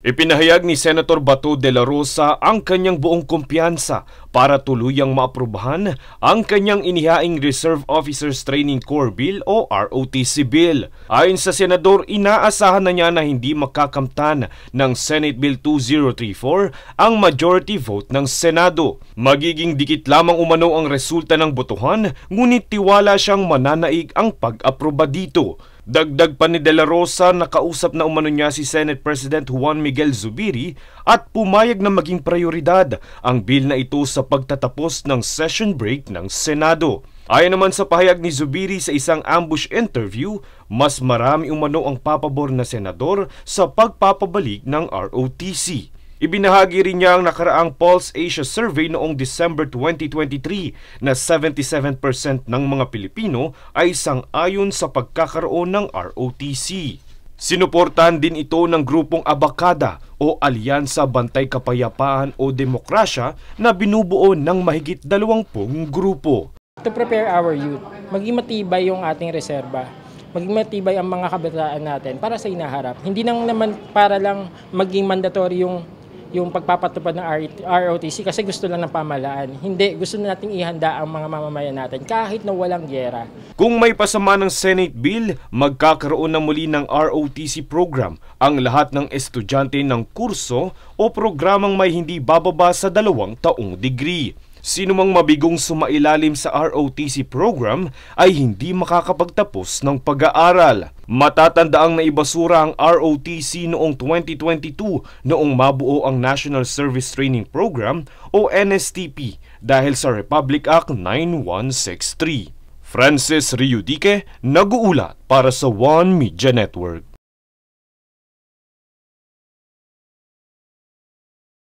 Ipinahayag ni Senator Bato de la Rosa ang kanyang buong kumpiyansa para tuluyang maaprubahan ang kanyang inihaing Reserve Officers Training Corps Bill o ROTC Bill. Ayon sa Senador, inaasahan na niya na hindi makakamtan ng Senate Bill 2034 ang majority vote ng Senado. Magiging dikit lamang umano ang resulta ng botohan ngunit tiwala siyang mananaig ang pag-aproba dito. Dagdag pa ni De La Rosa nakausap na umano niya si Senate President Juan Miguel Zubiri at pumayag na maging prioridad ang bill na ito sa pagtatapos ng session break ng Senado. Ayon naman sa pahayag ni Zubiri sa isang ambush interview, mas marami umano ang papabor na senador sa pagpapabalik ng ROTC. Ibinahagi rin niya ang nakaraang Pulse Asia Survey noong December 2023 na 77% ng mga Pilipino ay sang-ayon sa pagkakaroon ng ROTC. Sinuportahan din ito ng grupong Abakada o Alyansa Bantay Kapayapaan o Demokrasya na binubuo ng mahigit 20 grupo. To prepare our youth, maging matibay yung ating reserba maging matibay ang mga kabataan natin para sa inaharap. Hindi nang naman para lang maging mandatory yung yung pagpapatupad ng ROTC e kasi gusto lang ng pamalaan. Hindi, gusto na nating ihanda ang mga mamamayan natin kahit na walang gyera. Kung may pasama ng Senate Bill, magkakaroon na muli ng ROTC program ang lahat ng estudyante ng kurso o programang may hindi bababa sa dalawang taong degree. Sino mang mabigong sumailalim sa ROTC program ay hindi makakapagtapos ng pag-aaral. Matatanda ang naibasura ang ROTC noong 2022 noong mabuo ang National Service Training Program o NSTP dahil sa Republic Act 9163. Francis Riudique, nag-uulat para sa One Media Network.